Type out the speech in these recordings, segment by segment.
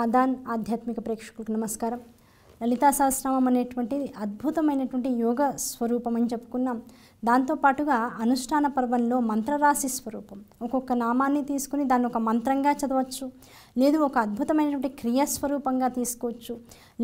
ఆదాన్ ఆధ్యాత్మిక ప్రేక్షకులకు నమస్కారం లలితా సహస్రామం అనేటువంటి అద్భుతమైనటువంటి యోగ స్వరూపం అని చెప్పుకున్నాం దాంతోపాటుగా అనుష్ఠాన పర్వంలో మంత్రరాశి స్వరూపం ఒక్కొక్క నామాన్ని తీసుకుని దాన్ని ఒక మంత్రంగా చదవచ్చు లేదు ఒక అద్భుతమైనటువంటి క్రియాస్వరూపంగా తీసుకోవచ్చు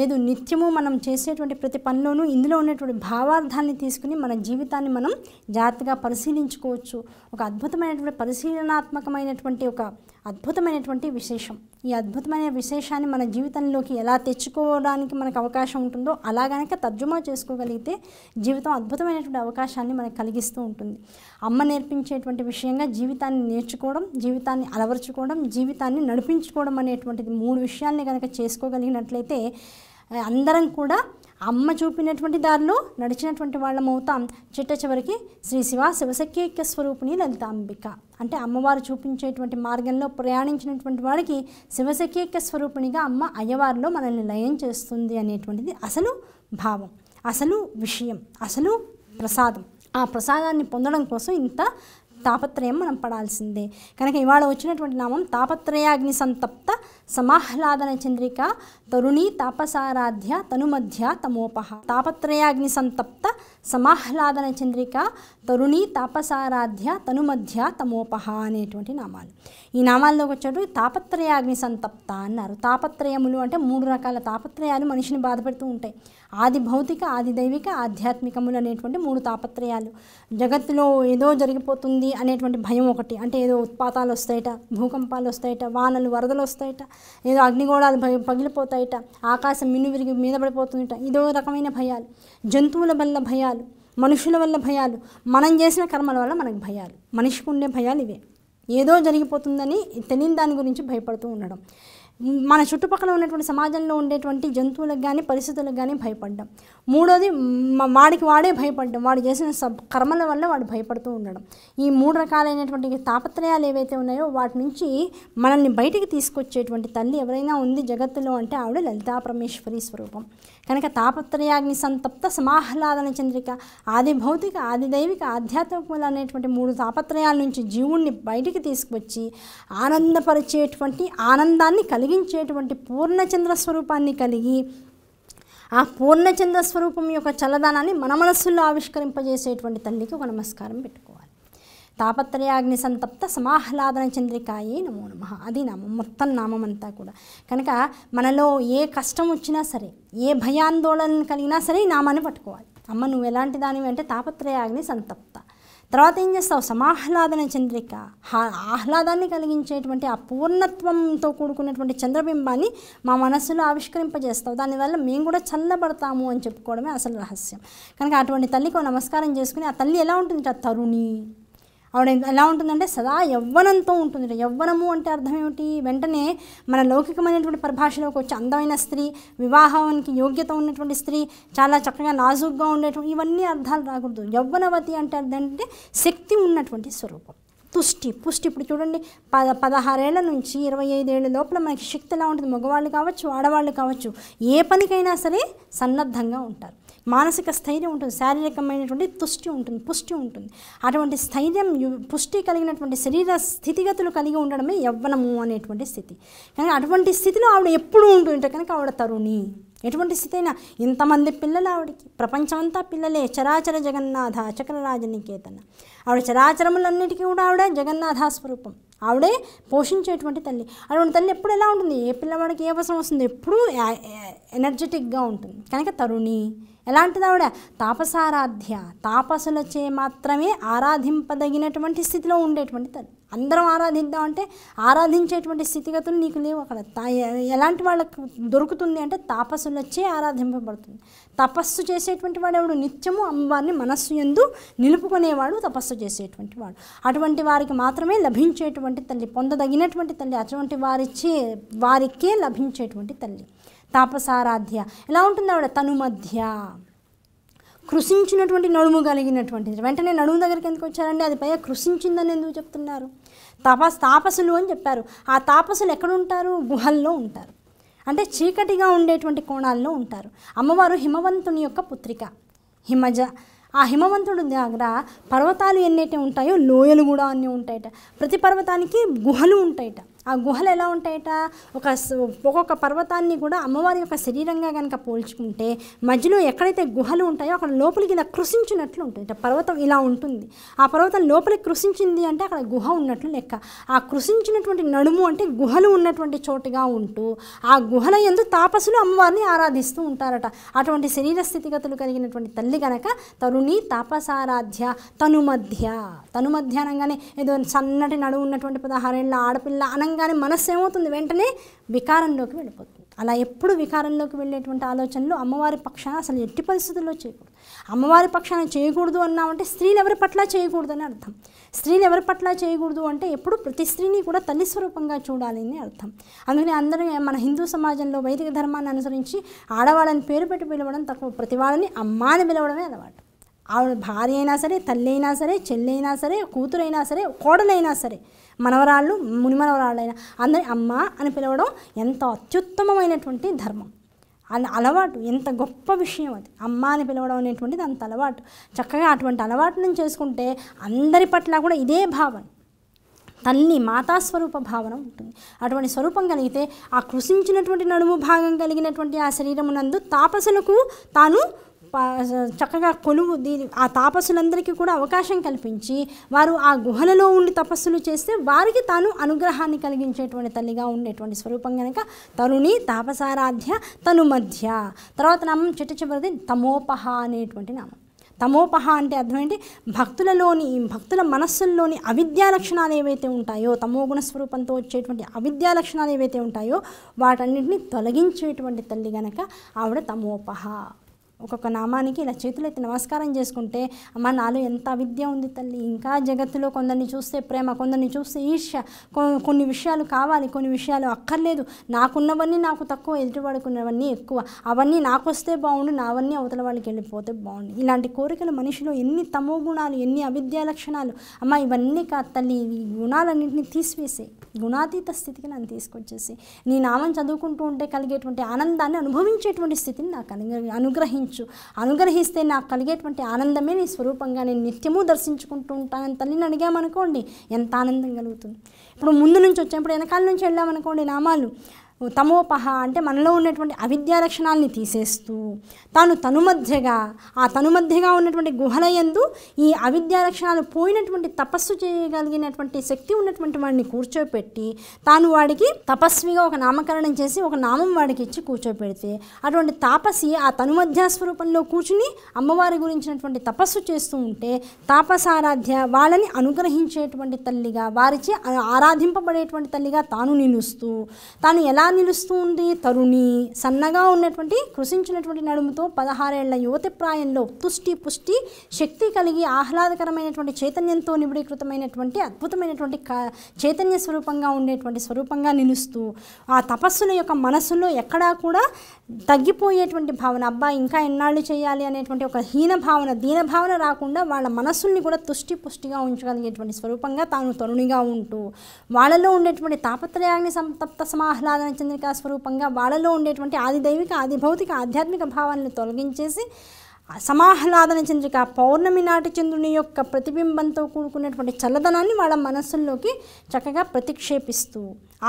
లేదు నిత్యము మనం చేసేటువంటి ప్రతి పనిలోనూ ఇందులో ఉన్నటువంటి భావార్థాన్ని తీసుకుని మన జీవితాన్ని మనం జాగ్రత్తగా పరిశీలించుకోవచ్చు ఒక అద్భుతమైనటువంటి పరిశీలనాత్మకమైనటువంటి ఒక అద్భుతమైనటువంటి విశేషం ఈ అద్భుతమైన విశేషాన్ని మన జీవితంలోకి ఎలా తెచ్చుకోవడానికి మనకు అవకాశం ఉంటుందో అలా గనక తర్జుమా చేసుకోగలిగితే జీవితం అద్భుతమైనటువంటి అవకాశాన్ని మనకు కలిగిస్తూ ఉంటుంది అమ్మ నేర్పించేటువంటి విషయంగా జీవితాన్ని నేర్చుకోవడం జీవితాన్ని అలవర్చుకోవడం జీవితాన్ని నడిపించుకోవడం అనేటువంటిది మూడు విషయాల్ని కనుక చేసుకోగలిగినట్లయితే అందరం కూడా అమ్మ చూపినటువంటి దారిలో నడిచినటువంటి వాళ్ళం అవుతాం చిట్ట చివరికి శ్రీ శివ శివశక్యైక్య స్వరూపిణి లలితాంబిక అంటే అమ్మవారు చూపించేటువంటి మార్గంలో ప్రయాణించినటువంటి వాడికి శివశక్యైక్య స్వరూపిణిగా అమ్మ అయ్యవారిలో మనల్ని లయం చేస్తుంది అనేటువంటిది అసలు భావం అసలు విషయం అసలు ప్రసాదం ఆ ప్రసాదాన్ని పొందడం కోసం ఇంత తాపత్రయం మనం పడాల్సిందే కనుక ఇవాళ వచ్చినటువంటి నామం తాపత్రయాగ్ని సంతప్త సమాహ్లాదన చంద్రిక తరుణి తాపసారాధ్య తనుమధ్య తమోపహ తాపత్రయాగ్ని సంతప్త సమాహ్లాదన చంద్రిక తరుణి తాపసారాధ్య తనుమధ్య తమోపహ అనేటువంటి నామాలు ఈ నామాల్లోకి వచ్చాడు తాపత్రయాగ్ని సంతప్త అన్నారు తాపత్రయములు అంటే మూడు రకాల తాపత్రయాలు మనిషిని బాధపెడుతూ ఉంటాయి ఆది భౌతిక ఆది దైవిక ఆధ్యాత్మికములు అనేటువంటి మూడు తాపత్రయాలు జగత్తులో ఏదో జరిగిపోతుంది అనేటువంటి భయం ఒకటి అంటే ఏదో ఉత్పాతాలు వస్తాయట భూకంపాలు వస్తాయట వానలు వరదలు వస్తాయట ఏదో అగ్నిగోళాలు పగిలిపోతాయిట ఆకాశం మిన్ను విరిగి మీద పడిపోతుందిట ఇదో రకమైన భయాలు జంతువుల వల్ల భయాలు మనుషుల వల్ల భయాలు మనం చేసిన కర్మల వల్ల మనకు భయాలు మనిషికి ఉండే భయాలు ఇవే ఏదో జరిగిపోతుందని తెలియని దాని గురించి భయపడుతూ ఉండడం మన చుట్టుపక్కల ఉన్నటువంటి సమాజంలో ఉండేటువంటి జంతువులకు కానీ పరిస్థితులకు కానీ భయపడ్డం మూడోది వాడికి వాడే భయపడ్డం వాడు చేసిన కర్మల వల్ల వాడు భయపడుతూ ఉండడం ఈ మూడు రకాలైనటువంటి తాపత్రయాలు ఏవైతే ఉన్నాయో వాటి నుంచి మనల్ని బయటికి తీసుకొచ్చేటువంటి తల్లి ఎవరైనా ఉంది జగత్తులో అంటే ఆవిడ లలితా పరమేశ్వరి స్వరూపం కనుక తాపత్రయాగ్ని సంతప్త సమాహ్లాదన చంద్రిక ఆది భౌతిక ఆది దైవిక ఆధ్యాత్మికములు అనేటువంటి మూడు తాపత్రయాల నుంచి జీవుణ్ణి బయటికి తీసుకువచ్చి ఆనందపరిచేటువంటి ఆనందాన్ని కలిగించేటువంటి పూర్ణచంద్ర స్వరూపాన్ని కలిగి ఆ పూర్ణచంద్ర స్వరూపం యొక్క చలదనాన్ని మన మనస్సుల్లో ఆవిష్కరింపజేసేటువంటి తల్లికి ఒక నమస్కారం పెట్టుకోవాలి తాపత్రయాగ్ని సంతప్త సమాహ్లాదన చంద్రికాయే నమో నమ అది నామం మొత్తం నామం అంతా కూడా కనుక మనలో ఏ కష్టం వచ్చినా సరే ఏ భయాందోళన కలిగినా సరే నామాన్ని పట్టుకోవాలి అమ్మ నువ్వు ఎలాంటి దానివి అంటే తాపత్రయాగ్ని సంతప్త తర్వాత ఏం చేస్తావు సమాహ్లాదన చంద్రిక ఆహ్లాదాన్ని కలిగించేటువంటి ఆ పూర్ణత్వంతో కూడుకున్నటువంటి చంద్రబింబాన్ని మా మనస్సులో ఆవిష్కరింపజేస్తావు దానివల్ల మేము కూడా చల్లబడతాము అని చెప్పుకోవడమే అసలు రహస్యం కనుక అటువంటి తల్లికి నమస్కారం చేసుకుని ఆ తల్లి ఎలా ఉంటుంది ఆ తరుణి ఆవిడ ఎలా ఉంటుందంటే సదా యవ్వనంతో ఉంటుంది యవ్వనము అంటే అర్థం ఏమిటి వెంటనే మన లౌకికమైనటువంటి పరిభాషలోకి వచ్చి అందమైన స్త్రీ వివాహానికి యోగ్యత ఉన్నటువంటి స్త్రీ చాలా చక్కగా నాజుగ్గా ఉండేటువంటి ఇవన్నీ అర్థాలు రాకూడదు యవ్వనవతి అంటే అర్థం ఏంటంటే శక్తి ఉన్నటువంటి స్వరూపం పుష్టి పుష్టి ఇప్పుడు చూడండి పద పదహారేళ్ల నుంచి ఇరవై ఐదేళ్ళ లోపల మనకి శక్తి ఎలా ఉంటుంది మగవాళ్ళు కావచ్చు ఆడవాళ్ళు కావచ్చు ఏ పనికైనా సరే సన్నద్ధంగా ఉంటారు మానసిక స్థైర్యం ఉంటుంది శారీరకమైనటువంటి తుష్టి ఉంటుంది పుష్టి ఉంటుంది అటువంటి స్థైర్యం పుష్టి కలిగినటువంటి శరీర స్థితిగతులు కలిగి ఉండడమే యవ్వనము అనేటువంటి స్థితి కానీ అటువంటి స్థితిలో ఆవిడ ఎప్పుడూ ఉంటుంటే కనుక ఆవిడ తరుణి ఎటువంటి స్థితి అయినా ఇంతమంది పిల్లలు ఆవిడికి ప్రపంచమంతా పిల్లలే చరాచర జగన్నాథ చక్రరాజనికేతన ఆవిడ చరాచరములన్నిటికీ కూడా ఆవిడ జగన్నాథ స్వరూపం ఆవిడే పోషించేటువంటి తల్లి అటువంటి తల్లి ఎప్పుడు ఎలా ఉంటుంది ఏ పిల్లవాడికి ఏ అవసరం వస్తుంది ఎప్పుడూ ఎనర్జెటిక్గా ఉంటుంది కనుక తరుణి ఎలాంటిది ఆవిడ తాపసారాధ్య తాపసులచే మాత్రమే ఆరాధింపదగినటువంటి స్థితిలో ఉండేటువంటి తల్లి అందరం ఆరాధిద్దాం అంటే ఆరాధించేటువంటి స్థితిగతులు నీకు లేవు అక్కడ ఎలాంటి వాళ్ళకు దొరుకుతుంది అంటే తాపసులొచ్చే ఆరాధింపబడుతుంది తపస్సు చేసేటువంటి వాడెవడు నిత్యము అమ్మవారిని మనస్సు ఎందు నిలుపుకునేవాడు తపస్సు చేసేటువంటి వాడు అటువంటి వారికి మాత్రమే లభించేటువంటి తల్లి పొందదగినటువంటి తల్లి అటువంటి వారిచే వారికే లభించేటువంటి తల్లి తాపసారాధ్య ఎలా ఉంటుంది ఆవిడ తను మధ్య కృషించినటువంటి నడుము కలిగినటువంటిది వెంటనే నడుము దగ్గరికి ఎందుకు వచ్చారండి అది పైగా కృషించిందని ఎందుకు చెప్తున్నారు తపస్ తాపసులు అని చెప్పారు ఆ తాపసులు ఎక్కడుంటారు గుహల్లో ఉంటారు అంటే చీకటిగా ఉండేటువంటి కోణాల్లో ఉంటారు అమ్మవారు హిమవంతుని యొక్క పుత్రిక హిమజ ఆ హిమవంతుడు దగ్గర పర్వతాలు ఎన్నైతే ఉంటాయో లోయలు కూడా అన్నీ ఉంటాయట ప్రతి పర్వతానికి గుహలు ఉంటాయట ఆ గుహలు ఎలా ఉంటాయట ఒక ఒక్కొక్క పర్వతాన్ని కూడా అమ్మవారి యొక్క శరీరంగా కనుక పోల్చుకుంటే మధ్యలో ఎక్కడైతే గుహలు ఉంటాయో అక్కడ లోపలికి ఇలా కృషించినట్లు ఉంటాయట పర్వతం ఇలా ఉంటుంది ఆ పర్వతం లోపలికి కృషించింది అంటే అక్కడ గుహ ఉన్నట్లు లెక్క ఆ కృషించినటువంటి నడుము అంటే గుహలు ఉన్నటువంటి చోటుగా ఉంటూ ఆ గుహల ఎందు తాపసులు అమ్మవారిని ఆరాధిస్తూ ఉంటారట అటువంటి శరీర స్థితిగతులు కలిగినటువంటి తల్లి కనుక తరుణి తాపసారాధ్య తను మధ్య తను అనగానే ఏదో సన్నటి నడువు ఉన్నటువంటి పదహారేళ్ళ ఆడపిల్ల అనంగా కానీ మనస్సు ఏమవుతుంది వెంటనే వికారంలోకి వెళ్ళిపోతుంది అలా ఎప్పుడు వికారంలోకి వెళ్ళేటువంటి ఆలోచనలు అమ్మవారి పక్షాన అసలు ఎట్టి పరిస్థితుల్లో చేయకూడదు అమ్మవారి పక్షాన చేయకూడదు అన్నామంటే స్త్రీలు ఎవరి పట్ల చేయకూడదు అని అర్థం స్త్రీలు ఎవరి పట్ల చేయకూడదు అంటే ఎప్పుడు ప్రతి స్త్రీని కూడా తల్లి స్వరూపంగా చూడాలి అని అర్థం అందుకని అందరూ మన హిందూ సమాజంలో వైదిక ధర్మాన్ని అనుసరించి ఆడవాళ్ళని పేరు పెట్టి పిలవడం తక్కువ ప్రతి వాళ్ళని అమ్మాని పిలవడమే అలవాటు ఆవిడ భార్య అయినా సరే తల్లి అయినా సరే అయినా సరే కూతురైనా సరే కోడలైనా సరే మనవరాళ్ళు మునిమనవరాళ్ళైనా అందరి అమ్మ అని పిలవడం ఎంత అత్యుత్తమమైనటువంటి ధర్మం అది అలవాటు ఎంత గొప్ప విషయం అది అమ్మ అని పిలవడం అనేటువంటిది అంత అలవాటు చక్కగా అటువంటి అలవాటును చేసుకుంటే అందరి పట్ల కూడా ఇదే భావన తల్లి మాతాస్వరూప భావన ఉంటుంది అటువంటి స్వరూపం కలిగితే ఆ కృషించినటువంటి నడుము భాగం కలిగినటువంటి ఆ శరీరమునందు తాపసులకు తాను చక్కగా కొలువు దీని ఆ తాపసులందరికీ కూడా అవకాశం కల్పించి వారు ఆ గుహలలో ఉండి తపస్సులు చేస్తే వారికి తాను అనుగ్రహాన్ని కలిగించేటువంటి తల్లిగా ఉండేటువంటి స్వరూపం కనుక తరుణి తాపసారాధ్య తను మధ్య తర్వాత నామం చిట్ట చివరిది తమోపహ అనేటువంటి నామం తమోపహ అంటే అర్థం ఏంటి భక్తులలోని భక్తుల మనస్సుల్లోని అవిద్యా లక్షణాలు ఏవైతే ఉంటాయో తమోగుణ స్వరూపంతో వచ్చేటువంటి అవిద్యా లక్షణాలు ఏవైతే ఉంటాయో వాటన్నింటినీ తొలగించేటువంటి తల్లి గనక ఆవిడ తమోపహ ఒక్కొక్క నామానికి ఇలా చేతులు అయితే నమస్కారం చేసుకుంటే అమ్మ నాలో ఎంత అవిద్య ఉంది తల్లి ఇంకా జగత్తులో కొందరిని చూస్తే ప్రేమ కొందరిని చూస్తే ఈర్ష కొన్ని విషయాలు కావాలి కొన్ని విషయాలు అక్కర్లేదు నాకున్నవన్నీ నాకు తక్కువ ఎదుటివాడుకున్నవన్నీ ఎక్కువ అవన్నీ నాకు వస్తే బాగుండు నావన్నీ అవతల వాళ్ళకి వెళ్ళిపోతే బాగుండు ఇలాంటి కోరికలు మనిషిలో ఎన్ని తమో గుణాలు ఎన్ని అవిద్యా లక్షణాలు అమ్మ ఇవన్నీ కా తల్లి ఈ గుణాలన్నింటినీ తీసివేసే గుణాతీత స్థితికి నన్ను తీసుకొచ్చేసి నీ నామం చదువుకుంటూ ఉంటే కలిగేటువంటి ఆనందాన్ని అనుభవించేటువంటి స్థితిని నాకు అనుగ్రహించి దర్శించు అనుగ్రహిస్తే నాకు కలిగేటువంటి ఆనందమే నీ స్వరూపంగా నేను నిత్యము దర్శించుకుంటూ ఉంటానని తల్లిని అడిగామనుకోండి ఎంత ఆనందం కలుగుతుంది ఇప్పుడు ముందు నుంచి వచ్చినప్పుడు వెనకాల నుంచి వెళ్ళామనుకోండి నామాలు తమోపహ అంటే మనలో ఉన్నటువంటి అవిద్యా లక్షణాలని తీసేస్తూ తాను తనుమధ్యగా ఆ తనుమధ్యగా ఉన్నటువంటి గుహలయందు ఈ అవిద్యా లక్షణాలు పోయినటువంటి తపస్సు చేయగలిగినటువంటి శక్తి ఉన్నటువంటి వాడిని కూర్చోపెట్టి తాను వాడికి తపస్విగా ఒక నామకరణం చేసి ఒక నామం వాడికి ఇచ్చి కూర్చోపెడితే అటువంటి తాపసి ఆ తనుమధ్య స్వరూపంలో కూర్చుని అమ్మవారి గురించినటువంటి తపస్సు చేస్తూ ఉంటే తాపసారాధ్య వాళ్ళని అనుగ్రహించేటువంటి తల్లిగా వారిచే ఆరాధింపబడేటువంటి తల్లిగా తాను నిలుస్తూ తాను ఎలా ఎలా నిలుస్తుంది తరుణి సన్నగా ఉన్నటువంటి కృషించినటువంటి నడుముతో పదహారేళ్ల యువతి ప్రాయంలో తుష్టి పుష్టి శక్తి కలిగి ఆహ్లాదకరమైనటువంటి చైతన్యంతో నిబిడీకృతమైనటువంటి అద్భుతమైనటువంటి చైతన్య స్వరూపంగా ఉండేటువంటి స్వరూపంగా నిలుస్తూ ఆ తపస్సుల యొక్క మనసులో ఎక్కడా కూడా తగ్గిపోయేటువంటి భావన అబ్బా ఇంకా ఎన్నాళ్ళు చేయాలి అనేటువంటి ఒక హీన భావన దీన భావన రాకుండా వాళ్ళ మనస్సుల్ని కూడా తుష్టి పుష్టిగా ఉంచగలిగేటువంటి స్వరూపంగా తాను తరుణిగా ఉంటూ వాళ్ళలో ఉండేటువంటి తాపత్రయాన్ని సంతప్త సమాహ్లాదన రామచంద్రికా స్వరూపంగా వాళ్ళలో ఉండేటువంటి ఆదిదైవిక ఆదిభౌతిక ఆధ్యాత్మిక భావాలను తొలగించేసి సమాహ్లాదన చంద్రిక పౌర్ణమి నాటి చంద్రుని యొక్క ప్రతిబింబంతో కూడుకున్నటువంటి చల్లదనాన్ని వాళ్ళ మనస్సుల్లోకి చక్కగా ప్రతిక్షేపిస్తూ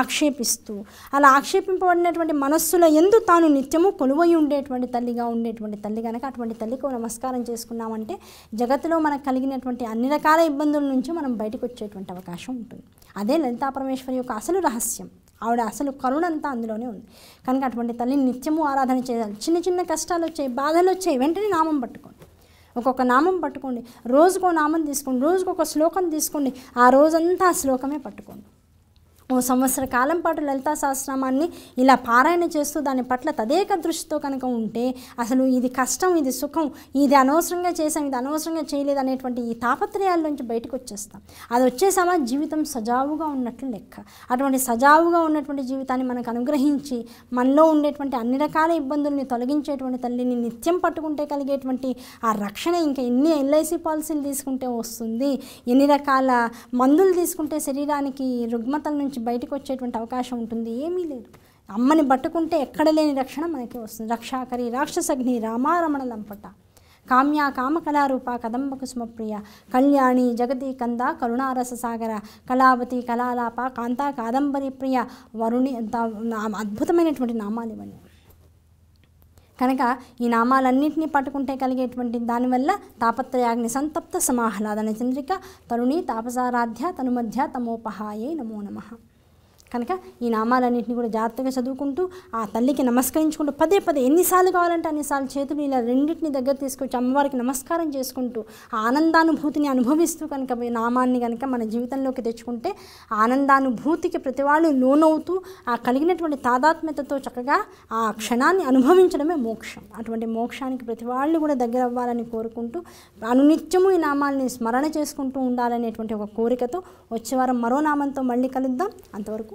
ఆక్షేపిస్తూ అలా ఆక్షేపింపబడినటువంటి మనస్సుల ఎందు తాను నిత్యము కొలువై ఉండేటువంటి తల్లిగా ఉండేటువంటి తల్లి కనుక అటువంటి తల్లికి నమస్కారం చేసుకున్నామంటే జగత్తులో మనకు కలిగినటువంటి అన్ని రకాల ఇబ్బందుల నుంచి మనం బయటకు వచ్చేటువంటి అవకాశం ఉంటుంది అదే లలితా పరమేశ్వరి యొక్క అసలు రహస్యం ఆవిడ అసలు కరుణంతా అందులోనే ఉంది కనుక అటువంటి తల్లిని నిత్యము ఆరాధన చేయాలి చిన్న చిన్న కష్టాలు వచ్చాయి బాధలు వచ్చాయి వెంటనే నామం పట్టుకోండి ఒక్కొక్క నామం పట్టుకోండి రోజుకో నామం తీసుకోండి రోజుకొక శ్లోకం తీసుకోండి ఆ రోజంతా ఆ శ్లోకమే పట్టుకోండి సంవత్సర కాలం పాటు లలితా సహస్రనామాన్ని ఇలా పారాయణ చేస్తూ దాని పట్ల తదేక దృష్టితో కనుక ఉంటే అసలు ఇది కష్టం ఇది సుఖం ఇది అనవసరంగా చేసాం ఇది అనవసరంగా చేయలేదు అనేటువంటి ఈ తాపత్రయాల నుంచి బయటకు వచ్చేస్తాం అది వచ్చేసామా జీవితం సజావుగా ఉన్నట్లు లెక్క అటువంటి సజావుగా ఉన్నటువంటి జీవితాన్ని మనకు అనుగ్రహించి మనలో ఉండేటువంటి అన్ని రకాల ఇబ్బందుల్ని తొలగించేటువంటి తల్లిని నిత్యం పట్టుకుంటే కలిగేటువంటి ఆ రక్షణ ఇంకా ఎన్ని ఎల్ఐసి పాలసీలు తీసుకుంటే వస్తుంది ఎన్ని రకాల మందులు తీసుకుంటే శరీరానికి రుగ్మతల నుంచి బయటకు వచ్చేటువంటి అవకాశం ఉంటుంది ఏమీ లేదు అమ్మని పట్టుకుంటే ఎక్కడ లేని రక్షణ మనకి వస్తుంది రక్షాకరి రాక్షసగ్ని రామారమణ లంపట కామ్యా కామకళారూప కదంబ సుమప్రియ కళ్యాణి జగతి కంద కరుణారస సాగర కళావతి కళాలాప కాంతా కాదంబరి ప్రియ వరుణి అద్భుతమైనటువంటి నామాలు ఇవన్నీ కనుక ఈ నామాలన్నింటినీ పట్టుకుంటే కలిగేటువంటి దానివల్ల తాపత్రయాగ్ని సంతప్త సమాహ్లాదన చంద్రిక తరుణి తాపసారాధ్య తనుమధ్య తమోపహాయే నమో నమః కనుక ఈ నామాలన్నింటినీ కూడా జాగ్రత్తగా చదువుకుంటూ ఆ తల్లికి నమస్కరించుకుంటూ పదే పదే ఎన్నిసార్లు కావాలంటే అన్నిసార్లు చేతులు ఇలా రెండింటిని దగ్గర తీసుకొచ్చి అమ్మవారికి నమస్కారం చేసుకుంటూ ఆనందానుభూతిని అనుభవిస్తూ కనుక నామాన్ని కనుక మన జీవితంలోకి తెచ్చుకుంటే ఆనందానుభూతికి ప్రతి వాళ్ళు లోనవుతూ ఆ కలిగినటువంటి తాదాత్మ్యతతో చక్కగా ఆ క్షణాన్ని అనుభవించడమే మోక్షం అటువంటి మోక్షానికి ప్రతి వాళ్ళు కూడా దగ్గర అవ్వాలని కోరుకుంటూ అనునిత్యము ఈ నామాల్ని స్మరణ చేసుకుంటూ ఉండాలనేటువంటి ఒక కోరికతో వచ్చేవారం మరో నామంతో మళ్ళీ కలుద్దాం అంతవరకు